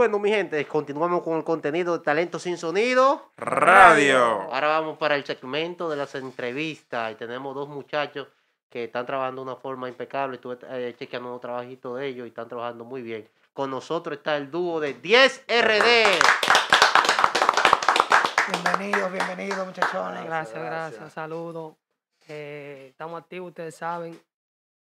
Bueno, mi gente, continuamos con el contenido de Talento Sin Sonido Radio. Ahora vamos para el segmento de las entrevistas y tenemos dos muchachos que están trabajando de una forma impecable. Estuve eh, chequeando un trabajito de ellos y están trabajando muy bien. Con nosotros está el dúo de 10RD. Bienvenidos, bienvenidos muchachones. Gracias, gracias, saludos. Eh, estamos activos, ustedes saben.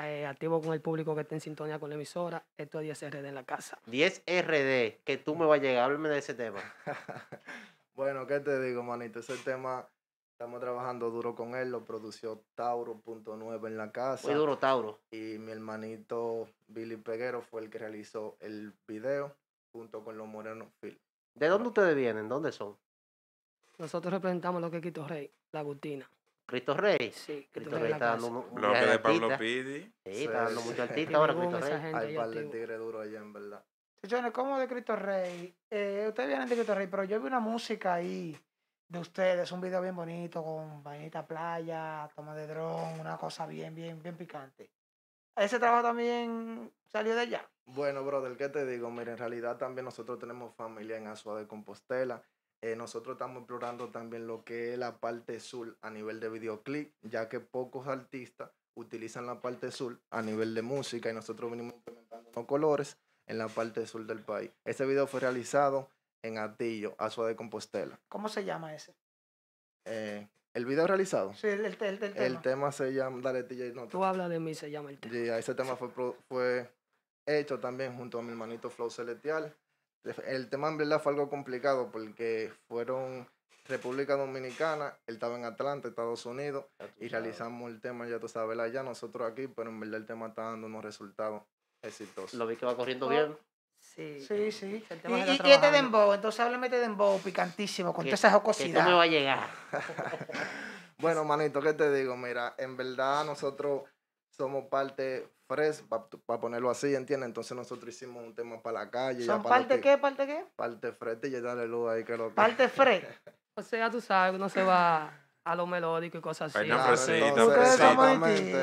Eh, activo con el público que esté en sintonía con la emisora. Esto es 10RD en la casa. 10RD, que tú me vas a llegar. Háblame de ese tema. bueno, ¿qué te digo, manito? Ese tema estamos trabajando duro con él. Lo produció Tauro.9 en la casa. Muy duro, Tauro. Y mi hermanito Billy Peguero fue el que realizó el video junto con los Morenos Phil. ¿De dónde ustedes vienen? ¿Dónde son? Nosotros representamos lo que Quito Rey, La Gutina. Cristo Rey. Sí, Cristo Rey está dando un que de Pablo Pidi. Sí, está dando mucho artista ahora, Cristo Rey. Hay par de tigre duro allá, en verdad. Señores, ¿cómo de Cristo Rey, eh, ustedes vienen de Cristo Rey, pero yo vi una música ahí de ustedes, un video bien bonito con vainita playa, toma de dron, una cosa bien, bien, bien picante. Ese trabajo también salió de allá. Bueno, brother, ¿qué te digo? Mira, en realidad también nosotros tenemos familia en Azua de Compostela. Eh, nosotros estamos explorando también lo que es la parte sur a nivel de videoclip, ya que pocos artistas utilizan la parte sur a nivel de música y nosotros venimos implementando los colores en la parte sur del país. Ese video fue realizado en Atillo, Azua de Compostela. ¿Cómo se llama ese? Eh, ¿El video realizado? Sí, el, tema. El tema se llama... Dale, no, Tú hablas de mí, se llama el tema. Sí, ese tema fue, fue hecho también junto a mi hermanito Flow Celestial el tema en verdad fue algo complicado porque fueron República Dominicana, él estaba en Atlanta, Estados Unidos, y realizamos el tema, ya tú sabes, allá nosotros aquí, pero en verdad el tema está dando unos resultados exitosos. Lo vi que va corriendo oh, bien. Sí, sí. sí. Y, y, te este dembow, entonces háblame de dembow picantísimo, con todas esas jocosidad. me va a llegar. bueno, manito, ¿qué te digo? Mira, en verdad nosotros somos parte fresh, para ponerlo así, ¿entiendes? Entonces nosotros hicimos un tema para la calle. ¿Son parte qué? ¿Parte qué? Parte fresh, y dale luz ahí que ¿Parte fresh? o sea, tú sabes, uno se va a lo melódico y cosas así.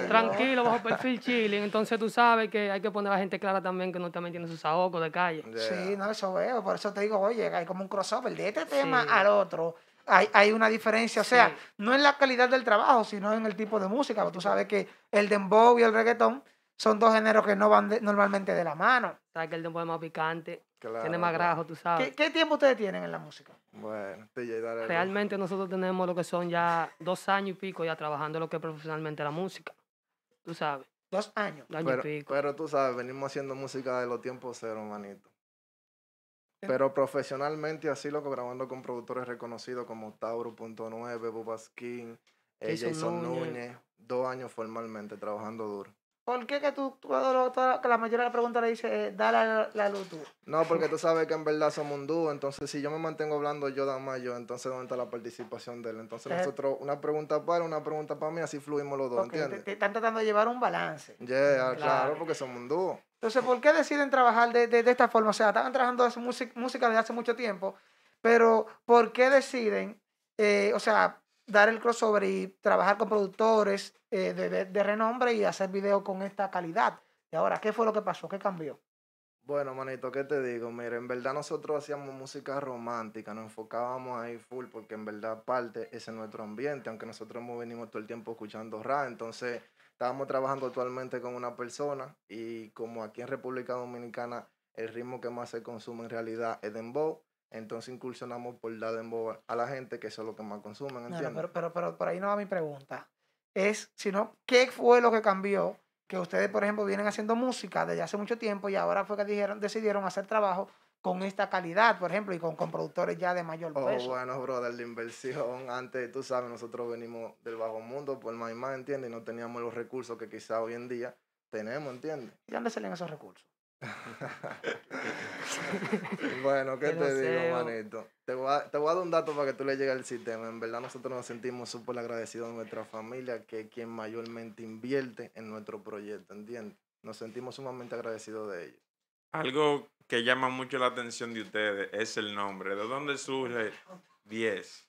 tranquilo, bajo perfil chilling. Entonces tú sabes que hay que poner a la gente clara también que no también tiene sus ahogos de calle. Sí, no, eso veo. Por eso te digo, oye, hay como un crossover de este tema al otro hay, hay una diferencia. O sea, no en la calidad del trabajo, sino en el tipo de música. Porque tú sabes que el dembow y el reggaetón son dos géneros que no van normalmente de la mano. Sabes que el dembow es más picante, tiene más grajo, tú sabes. ¿Qué, tiempo ustedes tienen en la música? Bueno, Realmente nosotros tenemos lo que son ya dos años y pico ya trabajando lo que es profesionalmente la música. Tú sabes. Dos años. Dos años y pico. Pero tú sabes, venimos haciendo música de los tiempos cero, manito. Pero profesionalmente así loco, grabando con productores reconocidos como Tauro.9, Bubaskin, Jason eh, Núñez. Dos años formalmente trabajando duro. ¿Por qué que tú, todo, que la mayoría de las preguntas le dice, eh, da la, luz tú? No, porque tú sabes que en verdad somos un dúo, entonces si yo me mantengo hablando yo da más yo, entonces ¿dónde está la participación de él? Entonces nosotros, una pregunta para una pregunta para mí, así fluimos los dos, ¿entiendes? Te, están tratando de llevar un balance. Yeah, ah, claro. porque somos un dúo. Entonces, ¿por qué deciden trabajar de, de esta forma? O sea, estaban trabajando música desde hace mucho tiempo, pero ¿por qué deciden, eh, o sea, dar el crossover y trabajar con productores eh, de, renombre y hacer videos con esta calidad. Y ahora, ¿qué fue lo que pasó? ¿Qué cambió? Bueno, manito, ¿qué te digo? Mira, en verdad nosotros hacíamos música romántica, nos enfocábamos ahí full, porque en verdad parte es nuestro ambiente, aunque nosotros hemos venimos todo el tiempo escuchando rap, entonces estábamos trabajando actualmente con una persona y como aquí en República Dominicana el ritmo que más se consume en realidad es dembow, entonces incursionamos por dar a la gente, que eso es lo que más consumen, pero, pero, pero, por ahí no va mi pregunta. Es, sino, ¿qué fue lo que cambió? Que ustedes, por ejemplo, vienen haciendo música desde hace mucho tiempo y ahora fue que dijeron, decidieron hacer trabajo con esta calidad, por ejemplo, y con, con productores ya de mayor oh, bueno, brother, la inversión, antes, tú sabes, nosotros venimos del bajo mundo, por más y más, ¿entiendes? Y no teníamos los recursos que quizá hoy en día tenemos, ¿entiendes? ¿Y dónde salen esos recursos? bueno, ¿qué te digo, manito? Te voy, a, dar un dato para que tú le llegues al sistema. En verdad, nosotros nos sentimos súper agradecidos a nuestra familia, que es quien mayormente invierte en nuestro proyecto, ¿entiendes? Nos sentimos sumamente agradecidos de ellos. Algo que llama mucho la atención de ustedes es el nombre. ¿De dónde surge 10?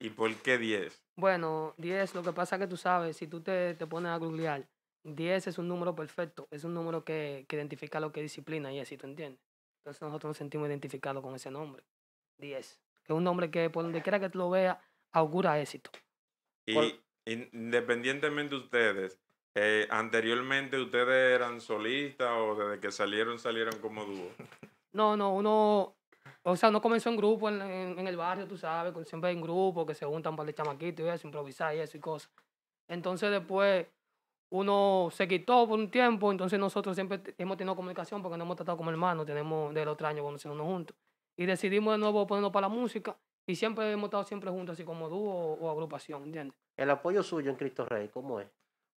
¿Y por qué 10? Bueno, 10, lo que pasa es que tú sabes, si tú te, te pones a googlear, 10 es un número perfecto, es un número que, identifica lo que disciplina y así, ¿tú entiendes? Entonces nosotros nos sentimos identificados con ese nombre, 10. Es un nombre que por donde quiera que lo vea, augura éxito. Y independientemente de ustedes, eh, anteriormente ustedes eran solistas o desde que salieron salieron como dúo. No, no, uno, o sea, uno comenzó en grupo en, el barrio, tú sabes, siempre hay un grupo que se juntan para el chamaquito y improvisar y eso y cosas. Entonces después uno se quitó por un tiempo, entonces nosotros siempre hemos tenido comunicación porque nos hemos tratado como hermanos, tenemos del otro año conociéndonos juntos. Y decidimos de nuevo ponernos para la música y siempre hemos estado siempre juntos, así como dúo o, agrupación, ¿entiendes? El apoyo suyo en Cristo Rey, ¿cómo es?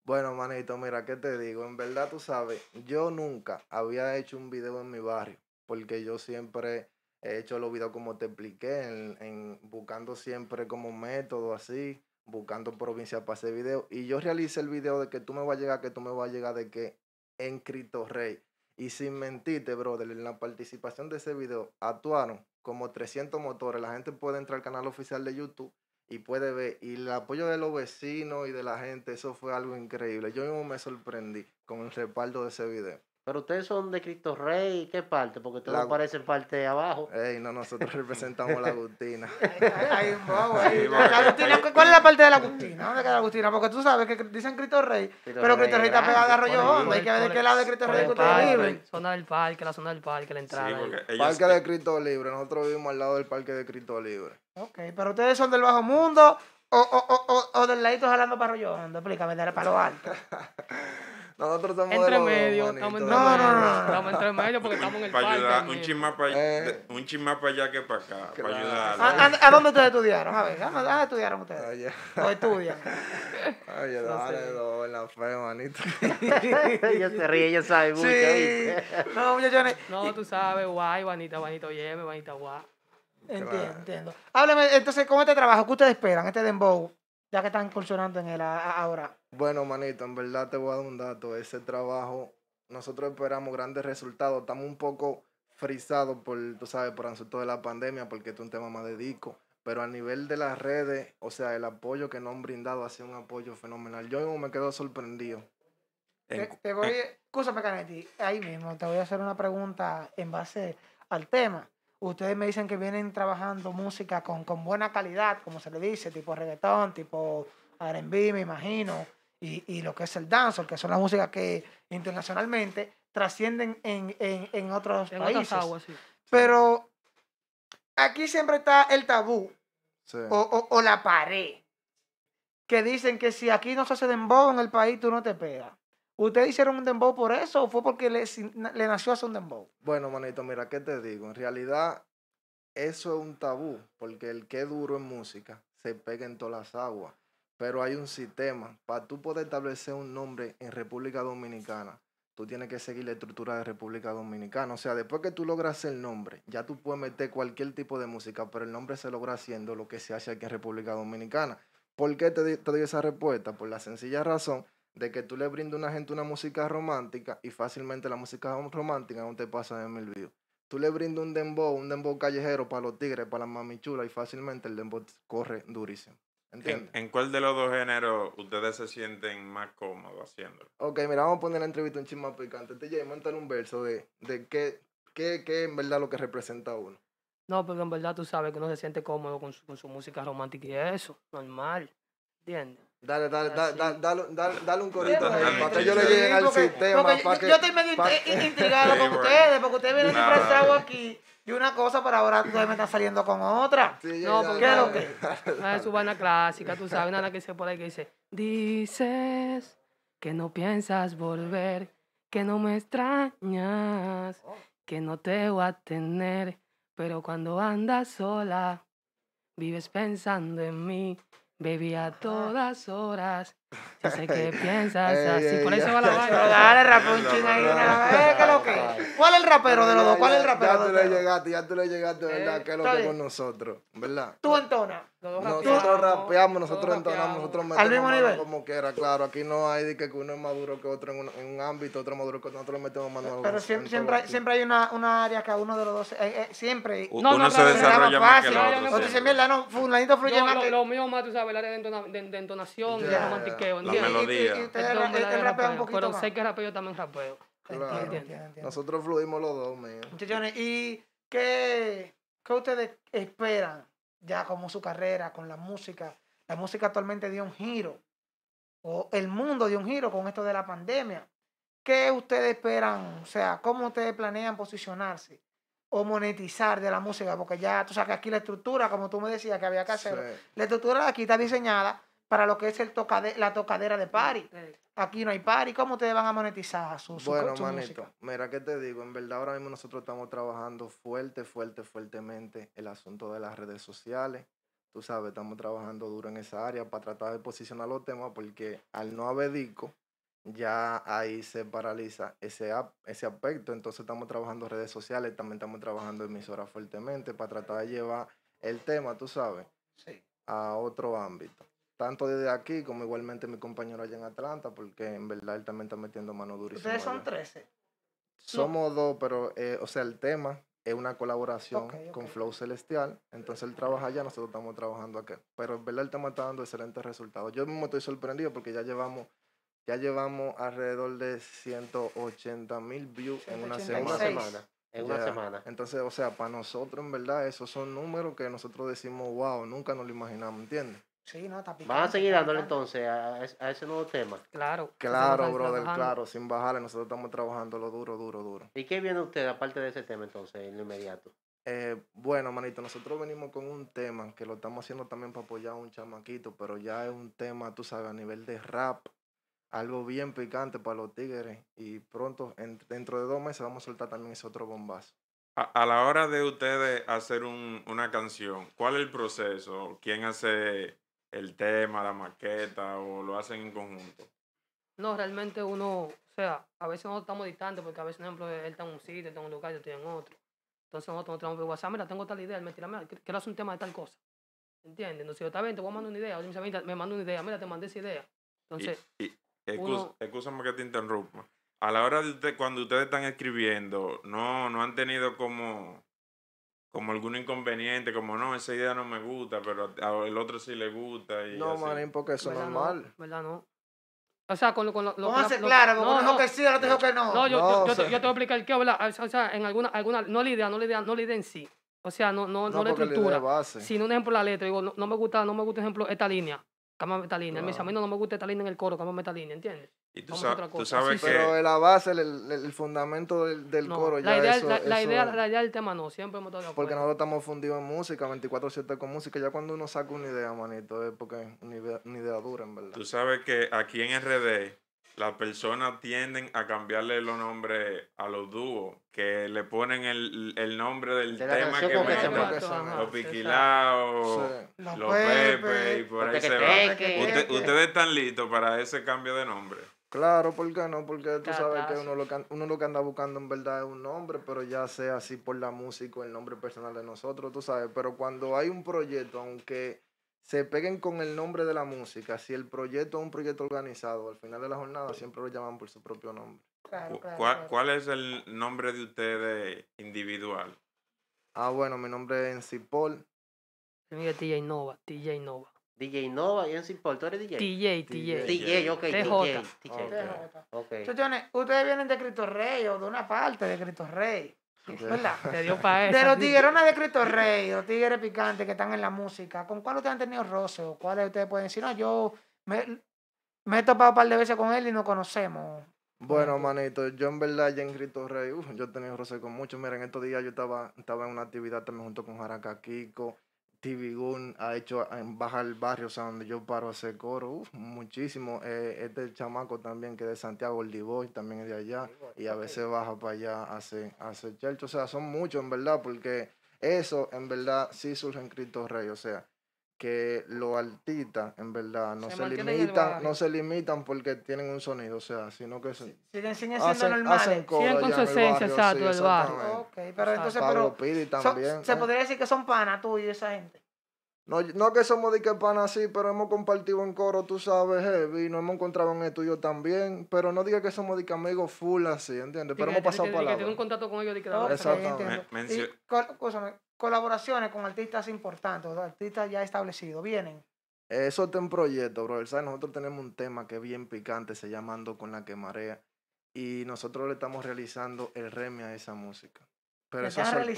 Bueno, manito, mira, ¿qué te digo? En verdad, tú sabes, yo nunca había hecho un video en mi barrio, porque yo siempre he hecho los videos como te expliqué, en, buscando siempre como método así, buscando provincia para ese video. Y yo realicé el video de que tú me vas a llegar, que tú me vas a llegar, de que en Cristo Rey. Y sin mentirte, brother, en la participación de ese video actuaron como 300 motores. La gente puede entrar al canal oficial de YouTube y puede ver. Y el apoyo de los vecinos y de la gente, eso fue algo increíble. Yo mismo me sorprendí con el respaldo de ese video. Pero ustedes son de Cristo Rey, ¿qué parte? Porque todos la... parecen parte de abajo. Ey, no, nosotros representamos la Agustina. un ahí. La Agustina, ¿Cuál es la parte de la Agustina? ¿Dónde queda la Agustina? Porque tú sabes que dicen Cristo Rey, pero Cristo Rey, está pegado a Rollo Honda. Hay que ver de qué lado de Cristo Rey ustedes viven. Zona del parque, la zona del parque, la entrada. Parque de Cristo Libre, nosotros vivimos al lado del parque de Cristo Libre. Ok, pero ustedes son del bajo mundo o, o, o, o del ladito jalando para Rollo Honda. Explícame, dale para lo alto. Nosotros estamos entre de medio, estamos entre medio. No, no, no, Estamos entre medio porque estamos en el para ayudar, un chisma para eh. un allá que para acá, para ayudar. ¿A, a dónde ustedes estudiaron? A ver, ¿a dónde estudiaron ustedes? Oye. ¿O estudian? Oye, dale, no, en la fe, manito. ella se ríe, ella sabe mucho. Sí. No, muchachones. No, tú sabes, guay, Juanita, Juanita, óyeme, Juanita, guay. Entiendo, entiendo. Háblame, entonces, ¿cómo este trabajo? ¿Qué ustedes esperan? Este Dembow ya que están incursionando en él ahora? Bueno, manito, en verdad te voy a dar un dato. Ese trabajo, nosotros esperamos grandes resultados. Estamos un poco frisados por, tú sabes, por todo de la pandemia, porque es un tema más de disco. Pero a nivel de las redes, o sea, el apoyo que nos han brindado ha sido un apoyo fenomenal. Yo mismo me quedo sorprendido. Te, eh. escúchame, Canetti, ahí mismo, te voy a hacer una pregunta en base al tema ustedes me dicen que vienen trabajando música con, con buena calidad, como se le dice, tipo reggaetón, tipo R&B, me imagino, y, lo que es el dancer, que son las músicas que internacionalmente trascienden en, otros países. Pero aquí siempre está el tabú o, la pared que dicen que si aquí no se hace dembow en el país, tú no te pegas. ¿Ustedes hicieron un dembow por eso o fue porque le, nació a un dembow? Bueno, manito, mira, ¿qué te digo? En realidad, eso es un tabú, porque el que es duro en música se pega en todas las aguas. Pero hay un sistema. Para tú poder establecer un nombre en República Dominicana, tú tienes que seguir la estructura de República Dominicana. O sea, después que tú logras el nombre, ya tú puedes meter cualquier tipo de música, pero el nombre se logra haciendo lo que se hace aquí en República Dominicana. ¿Por qué te, te doy esa respuesta? Por la sencilla razón de que tú le brindes a una gente una música romántica y fácilmente la música romántica no te pasa en el video. Tú le brindas un dembow, un dembow callejero para los tigres, para las mamichulas y fácilmente el dembow corre durísimo. ¿En, cuál de los dos géneros ustedes se sienten más cómodos haciéndolo? Ok, mira, vamos a poner la entrevista un chisme Te picante. a entrar un verso de, de qué, qué, qué en verdad lo que representa uno. No, porque en verdad tú sabes que uno se siente cómodo con su, con su música romántica y eso, normal, ¿entiendes? Dale, dale, ah, dale, dale, dale, dale un corito ahí, para que yo le lleguen al sistema. yo, estoy medio eh, intrigado con ustedes, porque ustedes vienen nah. disfrazados aquí y una cosa, pero ahora ustedes me están saliendo con otra. no, porque es lo que. Ah, es una clásica, tú sabes, nada que se por ahí que dice: Dices que no piensas volver, que no me extrañas, oh. que no te voy a tener, pero cuando andas sola, vives pensando en mí. Bebía ah. todas horas yo sé qué piensas, así por eso va la vaina. Dale, rapa lo que? ¿Cuál es el rapero de los dos? ¿Cuál es el rapero? Ya, tú le llegaste, ya tú le llegaste, ¿verdad? Eh, ¿Qué es lo que con nosotros? ¿Verdad? Tú entonas. Nosotros rapeamos, nosotros entonamos, nosotros metemos como quiera, claro. Aquí no hay que uno es más duro que otro en un, ámbito, otro más duro que otro, nosotros metemos mano Pero siempre, siempre hay una, una área que uno de los dos, eh, eh, siempre. no, uno se desarrolla más que el otro. mierda, no, fulanito fluye Lo mío más, tú sabes, el área de entonación, de romántico la melodía. un poquito Pero sé que rapeo también rapeo. Nosotros fluimos los dos, mío. Muchachones, ¿y qué, qué ustedes esperan ya como su carrera, con la música? La música actualmente dio un giro. O el mundo dio un giro con esto de la pandemia. ¿Qué ustedes esperan? O sea, ¿cómo ustedes planean posicionarse? o monetizar de la música, porque ya tú sabes que aquí la estructura, como tú me decías, que había que hacer, la estructura aquí está diseñada para lo que es el la tocadera de pari. Aquí no hay pari. ¿Cómo te van a monetizar su, su Bueno, manito, mira, que te digo? En verdad, ahora mismo nosotros estamos trabajando fuerte, fuerte, fuertemente el asunto de las redes sociales. Tú sabes, estamos trabajando duro en esa área para tratar de posicionar los temas porque al no haber disco, ya ahí se paraliza ese, ese aspecto. Entonces estamos trabajando redes sociales, también estamos trabajando emisoras fuertemente para tratar de llevar el tema, tú sabes, a otro ámbito tanto desde aquí como igualmente mi compañero allá en Atlanta, porque en verdad él también está metiendo mano durísima. Ustedes son 13. Somos dos, pero, eh, o sea, el tema es una colaboración con Flow Celestial. Entonces él trabaja allá, nosotros estamos trabajando acá. Pero en verdad el tema está dando excelentes resultados. Yo mismo estoy sorprendido porque ya llevamos ya llevamos alrededor de 180 mil views en una semana. En una semana. Entonces, o sea, para nosotros en verdad esos son números que nosotros decimos, wow, nunca nos lo imaginamos, ¿entiendes? Sí, no, está picante, a seguir dándole entonces a, ese nuevo tema. Claro. Claro, brother, claro, sin bajarle. Nosotros estamos trabajando lo duro, duro, duro. ¿Y qué viene usted aparte de ese tema entonces, en lo inmediato? Eh, bueno, manito, nosotros venimos con un tema que lo estamos haciendo también para apoyar a un chamaquito, pero ya es un tema, tú sabes, a nivel de rap, algo bien picante para los tigres. Y pronto, dentro de dos meses, vamos a soltar también ese otro bombazo. A, la hora de ustedes hacer una canción, ¿cuál es el proceso? ¿Quién hace el tema, la maqueta o lo hacen en conjunto? No, realmente uno, o sea, a veces nosotros estamos distantes porque a veces, por ejemplo, él está en un sitio, está en un lugar, yo estoy en otro. Entonces nosotros nos traemos que WhatsApp, mira, tengo tal idea, él me tira, mira, quiero hacer un tema de tal cosa. ¿Entiendes? Entonces yo, también te voy a mandar una idea. me, me manda una idea, mira, te mandé esa idea. Entonces, y, que te interrumpa. A la hora de usted, cuando ustedes están escribiendo, no, no han tenido como como algún inconveniente, como no, esa idea no me gusta, pero al otro sí le gusta. Y no, Marín, porque eso es normal. ¿Verdad? No. O sea, con lo, con lo, lo, claro, no, que sí, no te que no. No, yo, yo, yo, te voy a explicar qué, ¿verdad? O sea, en alguna, alguna, no la idea, no la idea, no la idea en sí. O sea, no, no, no, la estructura. Sino un ejemplo la letra. Digo, no, no me gusta, no me gusta, ejemplo, esta línea. Cámame esta línea. a mí no, no me gusta esta línea en el coro, cámame esta línea, ¿entiendes? tú, sabes que... Pero la base, el, el, fundamento del, del coro la ya idea, eso, la, la idea, la idea del tema no, siempre hemos estado Porque nosotros estamos fundidos en música, 24-7 con música. Ya cuando uno saca una idea, manito, es porque es idea, una idea dura, en verdad. Tú sabes que aquí en RD las personas tienden a cambiarle los nombres a los dúos, que le ponen el, nombre del tema que meten. Los piquilaos, los, pepe, y por ahí se va. ¿Ustedes están listos para ese cambio de nombre? Claro, ¿por qué no? Porque tú sabes que uno lo, que, uno lo que anda buscando en verdad es un nombre, pero ya sea así por la música o el nombre personal de nosotros, tú sabes. Pero cuando hay un proyecto, aunque se peguen con el nombre de la música. Si el proyecto es un proyecto organizado, al final de la jornada siempre lo llaman por su propio nombre. ¿Cuál, es el nombre de ustedes individual? Ah, bueno, mi nombre es Encipol. Mi TJ Nova, TJ Nova. DJ Nova y Encipol, ¿tú eres DJ? TJ, DJ. DJ, TJ. TJ. Okay. ustedes vienen de Cristo Rey o de una parte de Cristo Rey. de los tiguerones de Cristo Rey, los tigres picantes que están en la música, ¿con cuál ustedes han tenido roce? ¿O cuáles ustedes pueden decir? No, yo me, he topado un par de veces con él y no conocemos. Bueno, manito, yo en verdad ya en Cristo Rey, yo he tenido roce con muchos. Miren, estos días yo estaba, estaba en una actividad también junto con Jaraca Kiko. Tibigun ha hecho ah, baja el barrio, o sea, donde yo paro a hacer coro, muchísimo. este chamaco también que es de Santiago, el Divoy, también es de allá, y a veces baja para allá a hacer, a church. O sea, son muchos en verdad, porque eso en verdad sí surge en Cristo Rey, o sea, que los artistas, en verdad, no se, limitan, no se limitan porque tienen un sonido, o sea, sino que se, si, le hacen, con su esencia, exacto, el barrio. pero entonces, pero, Se eh. podría decir que son panas tú y esa gente. No, no que somos de que panas así, pero hemos compartido en coro, tú sabes, heavy, nos hemos encontrado en el tuyo también, pero no diga que somos de que amigos full así, ¿entiendes? Pero hemos pasado palabras. Que tengo un contacto con ellos de que Exactamente colaboraciones con artistas importantes, artistas ya establecidos, vienen. Eso está en proyecto, bro. ¿Sabes? Nosotros tenemos un tema que es bien picante, se llama Ando con la que marea. Y nosotros le estamos realizando el remi a esa música. Pero eso el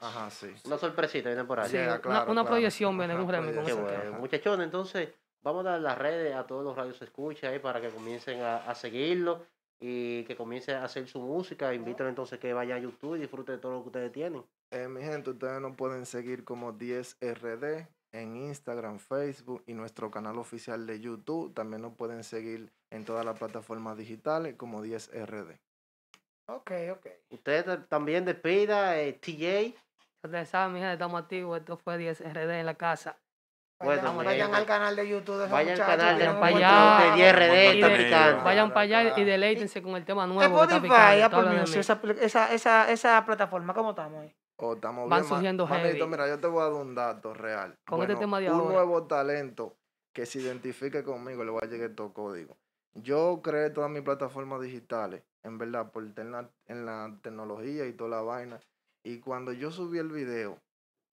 Ajá, sí. Una sorpresita viene por ahí. Sí, ah, una, proyección viene un remi. Qué Muchachones, entonces, vamos a dar las redes a todos los radios escucha ahí para que comiencen a seguirlo y que comience a hacer su música. Invítalo entonces que vaya a YouTube y disfrute de todo lo que ustedes tienen. Eh, mi gente, ustedes nos pueden seguir como 10RD en Instagram, Facebook y nuestro canal oficial de YouTube. También nos pueden seguir en todas las plataformas digitales como 10RD. Ok, ok. ustedes también despida, eh, TJ. Ustedes saben, mi gente, estamos activos. Esto fue 10RD en la casa. Bueno, pues vayan al canal de YouTube de Vayan al canal de, RD Vayan para allá y deleítense con el tema nuevo. Ah, pues esa, esa, esa, esa plataforma, ¿cómo estamos ahí? Oh, Van surgiendo gente mira, yo te voy a dar un dato real. Con este tema de Un nuevo talento que se identifique conmigo, le voy a llegar todo código. Yo creé todas mis plataformas digitales, en verdad, por en la tecnología y toda la vaina. Y cuando yo subí el video,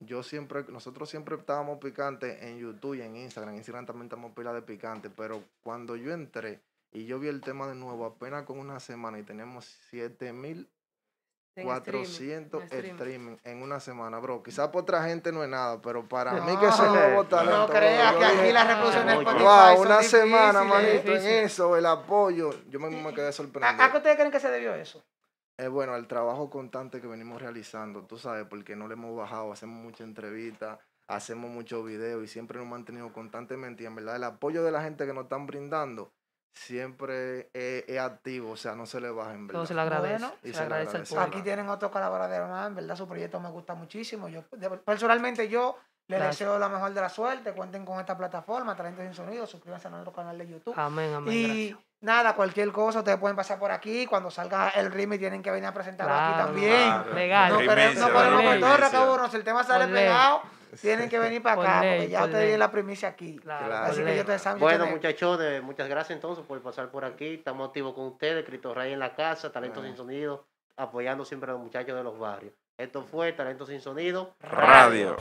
yo siempre, nosotros siempre estábamos picantes en YouTube y en Instagram. En Instagram también estamos pilas de picantes, pero cuando yo entré y yo vi el tema de nuevo, apenas con una semana y tenemos 7400 streaming, streaming en una semana, bro. Quizás para otra gente no es nada, pero para mí que se nuevo No creas que aquí las reproducciones Spotify wow, una semana, manito, en eso, el apoyo. Yo me, quedé sorprendido. ¿A qué ustedes creen que se debió eso? es bueno, el trabajo constante que venimos realizando, tú sabes, porque no le hemos bajado, hacemos mucha entrevista hacemos muchos videos y siempre nos hemos mantenido constantemente y en verdad el apoyo de la gente que nos están brindando siempre es, activo, o sea, no se le baja en verdad. se le agradece, Y se, Aquí tienen otro colaborador más, en verdad su proyecto me gusta muchísimo. Yo personalmente yo les deseo la mejor de la suerte, cuenten con esta plataforma, Talentos sin Sonido, suscríbanse a nuestro canal de YouTube. Amén, amén nada, cualquier cosa, ustedes pueden pasar por aquí. Cuando salga el remix tienen que venir a presentarlo aquí también. Legal. No, no Si el tema sale pegado, tienen que venir para acá, porque ya ustedes la primicia aquí. Así que yo te Bueno, muchachos, muchas gracias entonces por pasar por aquí. Estamos activos con ustedes, Cristo Rey en la casa, Talento Sin Sonido, apoyando siempre a los muchachos de los barrios. Esto fue Talento Sin Sonido Radio.